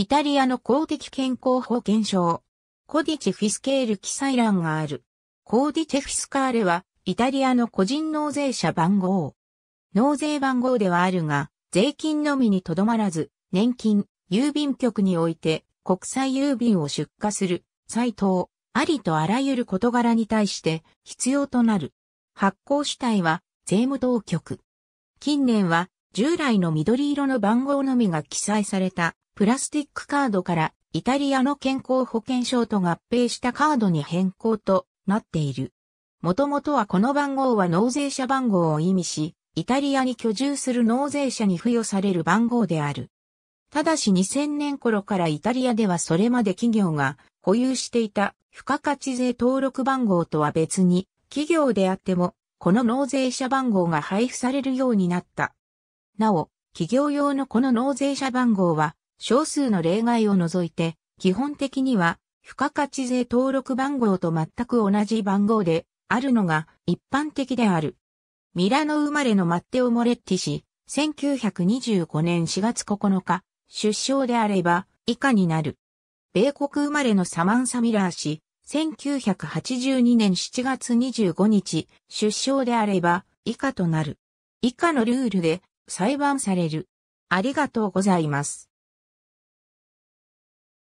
イタリアの公的健康保険証。コディチフィスケール記載欄がある。コディチフィスカーレは、イタリアの個人納税者番号。納税番号ではあるが、税金のみにとどまらず、年金、郵便局において、国際郵便を出荷する、サ等、ありとあらゆる事柄に対して、必要となる。発行主体は、税務当局。近年は、従来の緑色の番号のみが記載されたプラスティックカードからイタリアの健康保険証と合併したカードに変更となっている。もともとはこの番号は納税者番号を意味し、イタリアに居住する納税者に付与される番号である。ただし2000年頃からイタリアではそれまで企業が保有していた付加価値税登録番号とは別に企業であってもこの納税者番号が配布されるようになった。なお、企業用のこの納税者番号は少数の例外を除いて、基本的には、付加価値税登録番号と全く同じ番号であるのが一般的である。ミラノ生まれのマッテオ・モレッティ氏、1925年4月9日、出生であれば以下になる。米国生まれのサマンサ・ミラー氏、1982年7月25日、出生であれば以下となる。以下のルールで裁判される。ありがとうございます。